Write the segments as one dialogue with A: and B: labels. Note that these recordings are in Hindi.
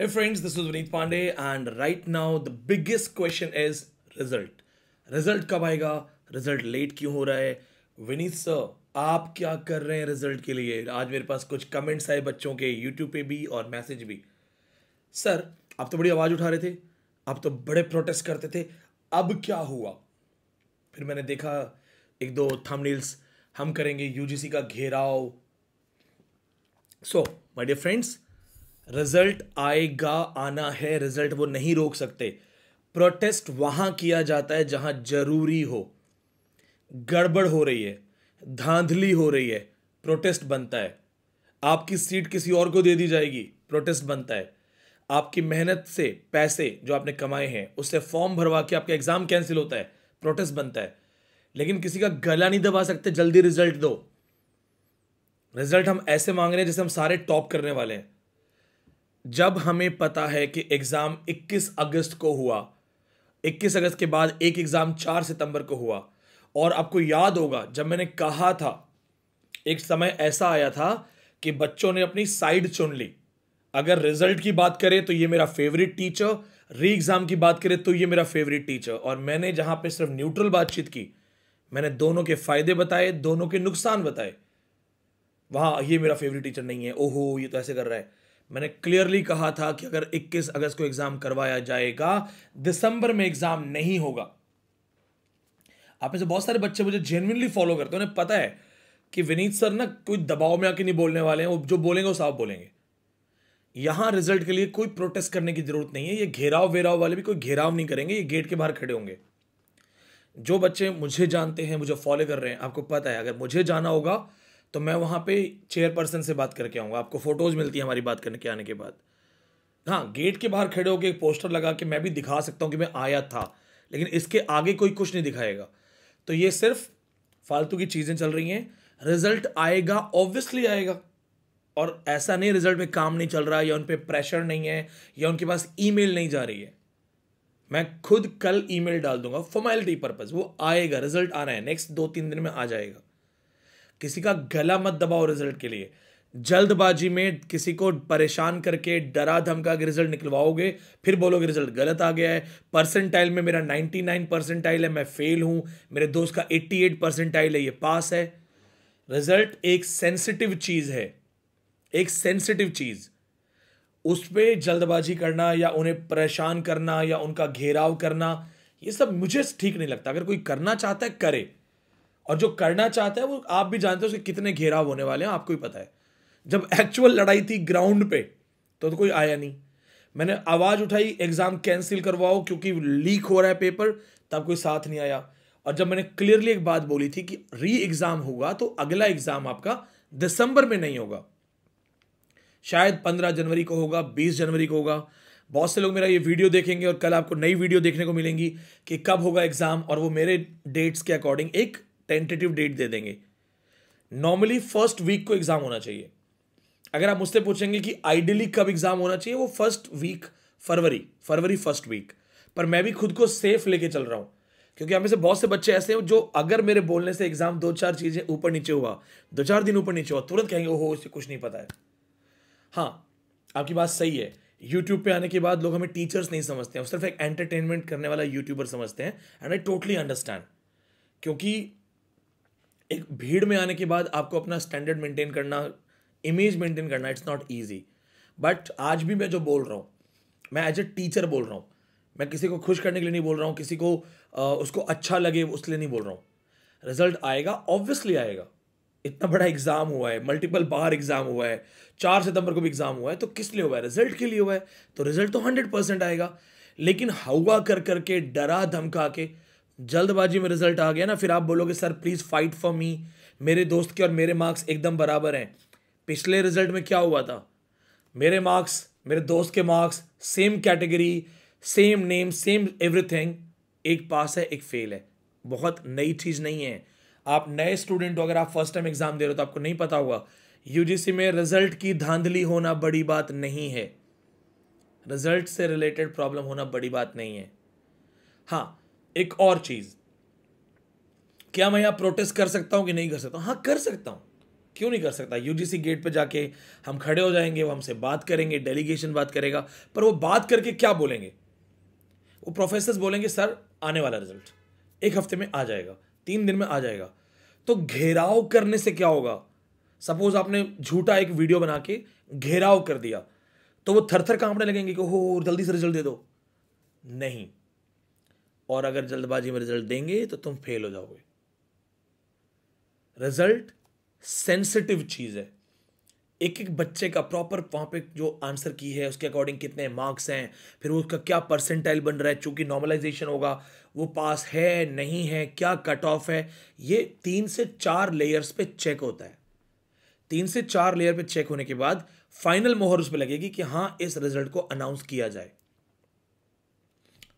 A: Hey friends, this is Vineet Pandey and right now the biggest question is result. Result कब आएगा रिजल्ट लेट क्यों हो रहा है विनीत सर आप क्या कर रहे हैं रिजल्ट के लिए आज मेरे पास कुछ कमेंट्स आए बच्चों के यूट्यूब पे भी और मैसेज भी सर आप तो बड़ी आवाज़ उठा रहे थे आप तो बड़े प्रोटेस्ट करते थे अब क्या हुआ फिर मैंने देखा एक दो thumbnails. हम करेंगे यूजीसी का घेराव so my dear friends result आएगा आना है रिजल्ट वो नहीं रोक सकते प्रोटेस्ट वहां किया जाता है जहां जरूरी हो गड़बड़ हो रही है धांधली हो रही है प्रोटेस्ट बनता है आपकी सीट किसी और को दे दी जाएगी प्रोटेस्ट बनता है आपकी मेहनत से पैसे जो आपने कमाए हैं उससे फॉर्म भरवा के आपका एग्ज़ाम कैंसिल होता है प्रोटेस्ट बनता है लेकिन किसी का गला नहीं दबा सकते जल्दी रिजल्ट दो रिजल्ट हम ऐसे मांग रहे हैं जैसे हम सारे टॉप करने वाले हैं जब हमें पता है कि एग्ज़ाम 21 अगस्त को हुआ 21 अगस्त के बाद एक एग्ज़ाम 4 सितंबर को हुआ और आपको याद होगा जब मैंने कहा था एक समय ऐसा आया था कि बच्चों ने अपनी साइड चुन ली अगर रिजल्ट की बात करें तो ये मेरा फेवरेट टीचर री एग्ज़ाम की बात करें तो ये मेरा फेवरेट टीचर और मैंने जहाँ पे सिर्फ न्यूट्रल बातचीत की मैंने दोनों के फ़ायदे बताए दोनों के नुकसान बताए वहाँ ये मेरा फेवरेट टीचर नहीं है ओहो ये तो ऐसे कर रहा है मैंने क्लियरली कहा था कि अगर 21 अगस्त को एग्जाम करवाया जाएगा दिसंबर में एग्जाम नहीं होगा आप में से बहुत सारे बच्चे मुझे जेनुनली फॉलो करते हैं उन्हें पता है कि विनीत सर ना कोई दबाव में आके नहीं बोलने वाले हैं वो जो बोलेंगे वो साफ बोलेंगे यहां रिजल्ट के लिए कोई प्रोटेस्ट करने की जरूरत नहीं है ये घेराव वेराव वाले भी कोई घेराव नहीं करेंगे ये गेट के बाहर खड़े होंगे जो बच्चे मुझे जानते हैं मुझे फॉलो कर रहे हैं आपको पता है अगर मुझे जाना होगा तो मैं वहाँ पे चेयरपर्सन से बात करके आऊँगा आपको फ़ोटोज़ मिलती है हमारी बात करने के आने के बाद हाँ गेट के बाहर खड़े होकर एक पोस्टर लगा के मैं भी दिखा सकता हूँ कि मैं आया था लेकिन इसके आगे कोई कुछ नहीं दिखाएगा तो ये सिर्फ फालतू की चीज़ें चल रही हैं रिजल्ट आएगा ऑब्वियसली आएगा और ऐसा नहीं रिजल्ट में काम नहीं चल रहा या उन पर प्रेशर नहीं है या उनके पास ईमेल नहीं जा रही है मैं खुद कल ईमेल डाल दूंगा फॉर्मेलिटी पर्पज़ वो आएगा रिजल्ट आना है नेक्स्ट दो तीन दिन में आ जाएगा किसी का गला मत दबाओ रिजल्ट के लिए जल्दबाजी में किसी को परेशान करके डरा धमका के रिजल्ट निकलवाओगे फिर बोलोगे रिजल्ट गलत आ गया है परसेंटाइल में मेरा 99 परसेंटाइल है मैं फेल हूं मेरे दोस्त का 88 परसेंटाइल है ये पास है रिजल्ट एक सेंसिटिव चीज़ है एक सेंसिटिव चीज़ उस पर जल्दबाजी करना या उन्हें परेशान करना या उनका घेराव करना ये सब मुझे ठीक नहीं लगता अगर कोई करना चाहता है करे और जो करना चाहता है वो आप भी जानते हो उसके कितने घेराव होने वाले हैं आपको ही पता है जब एक्चुअल लड़ाई थी ग्राउंड पे तो, तो कोई आया नहीं मैंने आवाज़ उठाई एग्ज़ाम कैंसिल करवाओ क्योंकि लीक हो रहा है पेपर तब कोई साथ नहीं आया और जब मैंने क्लियरली एक बात बोली थी कि री एग्ज़ाम होगा तो अगला एग्ज़ाम आपका दिसंबर में नहीं होगा शायद पंद्रह जनवरी को होगा बीस जनवरी को होगा बहुत से लोग मेरा ये वीडियो देखेंगे और कल आपको नई वीडियो देखने को मिलेंगी कि कब होगा एग्ज़ाम और वो मेरे डेट्स के अकॉर्डिंग एक टेंटेटिव डेट दे देंगे नॉर्मली फर्स्ट वीक को एग्जाम होना चाहिए अगर आप मुझसे पूछेंगे कि आइडियली कब एग्जाम होना चाहिए वो फर्स्ट वीक फरवरी फरवरी फर्स्ट वीक पर मैं भी खुद को सेफ लेके चल रहा हूँ क्योंकि हमें से बहुत से बच्चे ऐसे हैं जो अगर मेरे बोलने से एग्जाम दो चार चीजें ऊपर नीचे हुआ दो चार दिन ऊपर नीचे हुआ तुरंत कहेंगे ओहो इसे कुछ नहीं पता है हाँ आपकी बात सही है यूट्यूब पे आने के बाद लोग हमें टीचर्स नहीं समझते हैं सिर्फ एक एंटरटेनमेंट करने वाला यूट्यूबर समझते हैं एंड आई टोटली अंडरस्टैंड क्योंकि एक भीड़ में आने के बाद आपको अपना स्टैंडर्ड मेंटेन करना इमेज मेंटेन करना इट्स नॉट ईजी बट आज भी मैं जो बोल रहा हूँ मैं एज ए टीचर बोल रहा हूँ मैं किसी को खुश करने के लिए नहीं बोल रहा हूँ किसी को आ, उसको अच्छा लगे उसके लिए नहीं बोल रहा हूँ रिजल्ट आएगा ऑब्वियसली आएगा इतना बड़ा एग्जाम हुआ है मल्टीपल बार एग्जाम हुआ है चार सितंबर को भी एग्जाम हुआ है तो किस लिए हुआ है रिजल्ट के लिए हुआ है तो रिजल्ट तो हंड्रेड परसेंट आएगा लेकिन हवा कर करके डरा धमका के जल्दबाजी में रिजल्ट आ गया ना फिर आप बोलोगे sir please fight for me मेरे दोस्त के और मेरे मार्क्स एकदम बराबर हैं पिछले रिजल्ट में क्या हुआ था मेरे मार्क्स मेरे दोस्त के marks same category same name same everything एक पास है एक फेल है बहुत नई चीज़ नहीं है आप नए स्टूडेंट हो अगर आप फर्स्ट टाइम एग्जाम दे रहे हो तो आपको नहीं पता होगा यूजीसी में रिजल्ट की धांधली होना बड़ी बात नहीं है रिजल्ट से रिलेटेड प्रॉब्लम होना बड़ी बात नहीं है हाँ एक और चीज क्या मैं यहां प्रोटेस्ट कर सकता हूं कि नहीं कर सकता हाँ कर सकता हूं क्यों नहीं कर सकता यूजीसी गेट पर जाके हम खड़े हो जाएंगे वो हमसे बात करेंगे डेलीगेशन बात करेगा पर वो बात करके क्या बोलेंगे वो प्रोफेसर बोलेंगे सर आने वाला रिजल्ट एक हफ्ते में आ जाएगा तीन दिन में आ जाएगा तो घेराव करने से क्या होगा सपोज आपने झूठा एक वीडियो बना के घेराव कर दिया तो वो थर थर कांपने लगेंगे कि हो जल्दी से रिजल्ट दे दो नहीं और अगर जल्दबाजी में रिजल्ट देंगे तो तुम फेल हो जाओगे रिजल्ट सेंसिटिव चीज़ है एक एक बच्चे का प्रॉपर वहां पे जो आंसर की है उसके अकॉर्डिंग कितने मार्क्स हैं फिर उसका क्या परसेंटाइल बन रहा है चूंकि नॉर्मलाइजेशन होगा वो पास है नहीं है क्या कट ऑफ है ये तीन से चार लेयर्स पे चेक होता है तीन से चार लेयर पे चेक होने के बाद फाइनल मोहर उस पर लगेगी कि हाँ इस रिजल्ट को अनाउंस किया जाए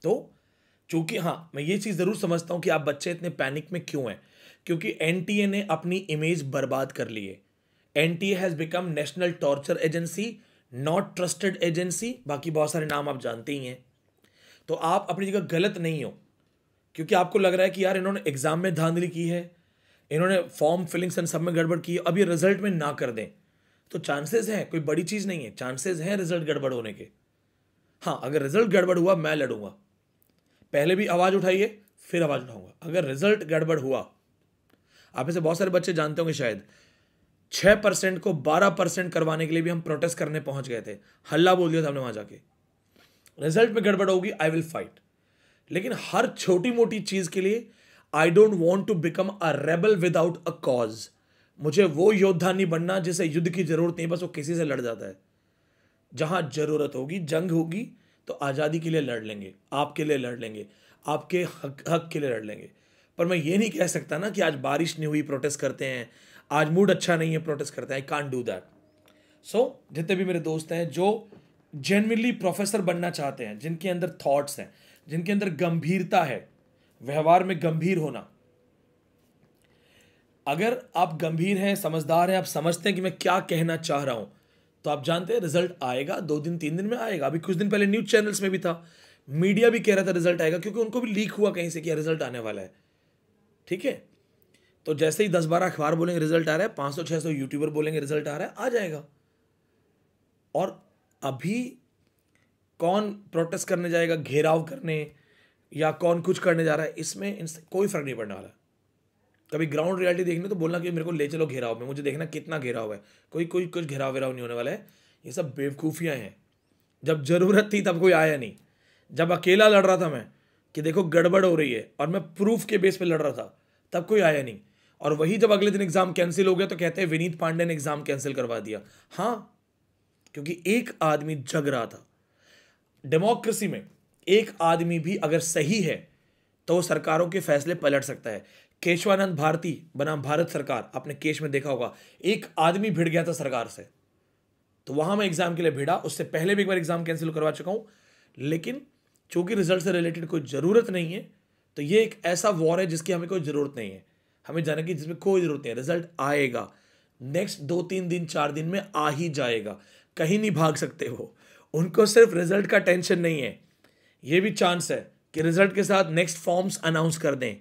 A: तो चूँकि हाँ मैं ये चीज़ ज़रूर समझता हूँ कि आप बच्चे इतने पैनिक में क्यों हैं क्योंकि एन ने अपनी इमेज बर्बाद कर ली है N T has become national torture agency not trusted agency बाकी बहुत सारे नाम आप जानते ही हैं तो आप अपनी जगह गलत नहीं हो क्योंकि आपको लग रहा है कि यार इन्होंने एग्ज़ाम में धांधली की है इन्होंने फॉर्म फिलिंग्स एंड सब में गड़बड़ की है अब ये रिजल्ट में ना कर दें तो चांसेस हैं कोई बड़ी चीज़ नहीं है चांसेस हैं रिजल्ट गड़बड़ होने के हाँ अगर रिजल्ट गड़बड़ हुआ मैं लड़ूंगा पहले भी आवाज़ उठाइए फिर आवाज़ उठाऊंगा अगर रिजल्ट गड़बड़ हुआ आप में बहुत सारे बच्चे जानते होंगे शायद छः परसेंट को बारह परसेंट करवाने के लिए भी हम प्रोटेस्ट करने पहुंच गए थे हल्ला बोल दिया था हमने वहां जाके रिजल्ट में गड़बड़ होगी आई विल फाइट लेकिन हर छोटी मोटी चीज़ के लिए I don't want to become a rebel without a cause मुझे वो योद्धा नहीं बनना जिसे युद्ध की जरूरत नहीं बस वो किसी से लड़ जाता है जहां जरूरत होगी जंग होगी तो आज़ादी के लिए लड़ लेंगे आपके लिए लड़ लेंगे आपके हक हक के लिए लड़ लेंगे पर मैं ये नहीं कह सकता ना कि आज बारिश नहीं हुई प्रोटेस्ट करते हैं आज मूड अच्छा नहीं है प्रोटेस्ट करते हैं आई कान डू दैट सो जितने भी मेरे दोस्त हैं जो जेनविनली प्रोफेसर बनना चाहते हैं जिनके अंदर थॉट्स हैं जिनके अंदर गंभीरता है व्यवहार में गंभीर होना अगर आप गंभीर हैं समझदार हैं आप समझते हैं कि मैं क्या कहना चाह रहा हूं तो आप जानते हैं रिजल्ट आएगा दो दिन तीन दिन में आएगा अभी कुछ दिन पहले न्यूज चैनल्स में भी था मीडिया भी कह रहा था रिजल्ट आएगा क्योंकि उनको भी लीक हुआ कहीं से कि रिजल्ट आने वाला है ठीक है तो जैसे ही दस बारह अखबार बोलेंगे रिजल्ट आ रहा है पाँच सौ छः सौ यूट्यूबर बोलेंगे रिजल्ट आ रहा है आ जाएगा और अभी कौन प्रोटेस्ट करने जाएगा घेराव करने या कौन कुछ करने जा रहा है इसमें इनसे कोई फर्क नहीं पड़ने वाला कभी ग्राउंड रियलिटी देखने तो बोलना कि मेरे को ले चलो घेराव में मुझे देखना कितना घेरा हुआ है कोई कोई कुछ घेराव वेराव नहीं होने वाला है ये सब बेवकूफ़ियाँ हैं जब ज़रूरत थी तब कोई आया नहीं जब अकेला लड़ रहा था मैं कि देखो गड़बड़ हो रही है और मैं प्रूफ के बेस पर लड़ रहा था तब कोई आया नहीं और वही जब अगले दिन एग्ज़ाम कैंसिल हो गया तो कहते हैं विनीत पांडे ने एग्ज़ाम कैंसिल करवा दिया हाँ क्योंकि एक आदमी जग रहा था डेमोक्रेसी में एक आदमी भी अगर सही है तो सरकारों के फैसले पलट सकता है केशवानंद भारती बनाम भारत सरकार आपने केश में देखा होगा एक आदमी भिड़ गया था सरकार से तो वहां मैं एग्जाम के लिए भिड़ा उससे पहले भी एक बार एग्जाम कैंसिल करवा चुका हूं लेकिन चूंकि रिजल्ट से रिलेटेड कोई ज़रूरत नहीं है तो ये एक ऐसा वॉर है जिसकी हमें कोई ज़रूरत नहीं है हमें जाने की जिसमें कोई ज़रूरत नहीं है रिजल्ट आएगा नेक्स्ट दो तीन दिन चार दिन में आ ही जाएगा कहीं नहीं भाग सकते हो उनको सिर्फ रिजल्ट का टेंशन नहीं है ये भी चांस है कि रिजल्ट के साथ नेक्स्ट फॉर्म्स अनाउंस कर दें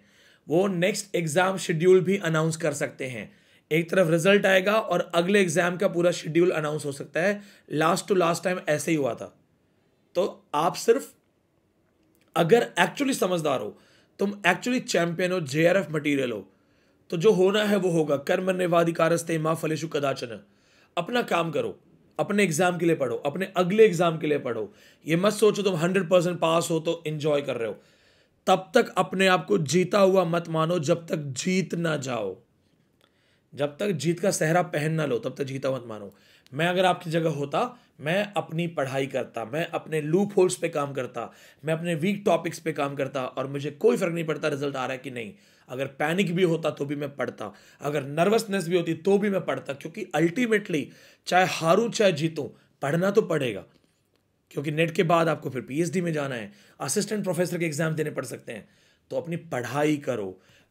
A: वो नेक्स्ट एग्जाम शेड्यूल भी अनाउंस कर सकते हैं एक तरफ रिजल्ट आएगा और अगले एग्जाम का पूरा शेड्यूल अनाउंस हो सकता है लास्ट टू लास्ट टाइम ऐसे ही हुआ था तो आप सिर्फ अगर एक्चुअली समझदार हो तुम एक्चुअली चैंपियन हो जे मटेरियल हो तो जो होना है वो होगा कर्म निर्वाधिकारस्ते माँ फलेशु कदाचन अपना काम करो अपने एग्जाम के लिए पढ़ो अपने अगले एग्जाम के लिए पढ़ो ये मत सोचो तुम हंड्रेड परसेंट पास हो तो इन्जॉय कर रहे हो तब तक अपने आप को जीता हुआ मत मानो जब तक जीत ना जाओ जब तक जीत का सहरा पहन ना लो तब तक जीता मत मानो मैं अगर आपकी जगह होता मैं अपनी पढ़ाई करता मैं अपने लूप होल्स पे काम करता मैं अपने वीक टॉपिक्स पे काम करता और मुझे कोई फ़र्क नहीं पड़ता रिजल्ट आ रहा है कि नहीं अगर पैनिक भी होता तो भी मैं पढ़ता अगर नर्वसनेस भी होती तो भी मैं पढ़ता क्योंकि अल्टीमेटली चाहे हारूँ चाहे जीतूँ पढ़ना तो पड़ेगा क्योंकि नेट के बाद आपको फिर पीएचडी में जाना है असिस्टेंट प्रोफेसर के एग्जाम देने पड़ सकते हैं तो अपनी पढ़ाई करो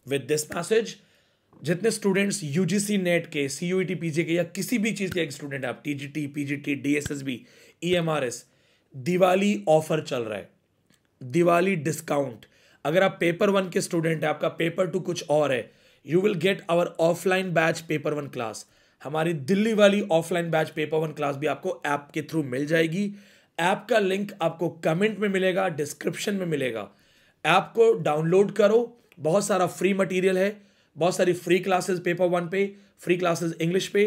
A: विद दिस मैसेज जितने स्टूडेंट्स यूजीसी नेट के सी यू पीजे के या किसी भी चीज़ के स्टूडेंट आप E M R S Diwali offer चल रहा है दिवाली डिस्काउंट अगर आप पेपर वन के स्टूडेंट हैं आपका पेपर टू कुछ और है you will get our offline batch paper one class हमारी दिल्ली वाली offline batch paper one class भी आपको ऐप के थ्रू मिल जाएगी ऐप का लिंक आपको कमेंट में मिलेगा डिस्क्रिप्शन में मिलेगा ऐप को डाउनलोड करो बहुत सारा फ्री मटेरियल है बहुत सारी फ्री क्लासेस पेपर वन पे फ्री क्लासेस इंग्लिश पे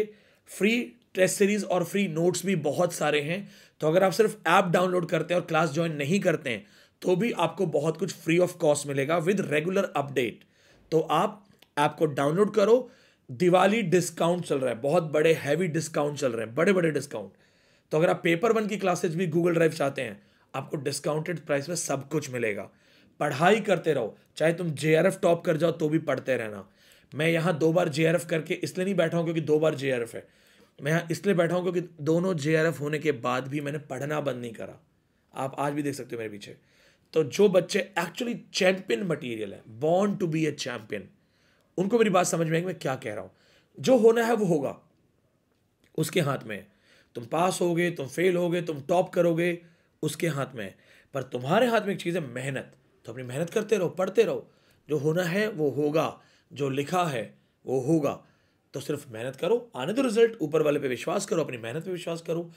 A: फ्री टेस्ट सीरीज और फ्री नोट्स भी बहुत सारे हैं तो अगर आप सिर्फ ऐप डाउनलोड करते हैं और क्लास ज्वाइन नहीं करते हैं तो भी आपको बहुत कुछ फ्री ऑफ कॉस्ट मिलेगा विद रेगुलर अपडेट तो आप ऐप को डाउनलोड करो दिवाली डिस्काउंट चल रहा है बहुत बड़े हैवी डिस्काउंट चल रहे हैं बड़े बड़े डिस्काउंट तो अगर आप पेपर वन की क्लासेज भी गूगल ड्राइव चाहते हैं आपको डिस्काउंटेड प्राइस में सब कुछ मिलेगा पढ़ाई करते रहो चाहे तुम जे टॉप कर जाओ तो भी पढ़ते रहना मैं यहाँ दो बार जे करके इसलिए नहीं बैठा हूँ क्योंकि दो बार जे है मैं यहाँ इसलिए बैठा हूँ क्योंकि दोनों जे होने के बाद भी मैंने पढ़ना बंद नहीं करा आप आज भी देख सकते हो मेरे पीछे तो जो बच्चे एक्चुअली चैंपियन मटेरियल है born to be a champion उनको मेरी बात समझ में आएगी मैं क्या कह रहा हूँ जो होना है वो होगा उसके हाथ में तुम पास हो गए तुम फेल हो गए तुम टॉप करोगे उसके हाथ में पर तुम्हारे हाथ में एक चीज़ है मेहनत तो अपनी मेहनत करते रहो पढ़ते रहो जो होना है वो होगा जो लिखा है वो होगा तो सिर्फ मेहनत करो आने दो रिजल्ट ऊपर वाले पे विश्वास करो अपनी मेहनत पे विश्वास करो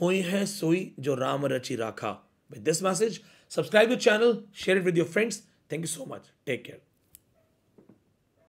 A: हुई है सोई जो राम रची राखा with this message subscribe the channel share it with your friends thank you so much take care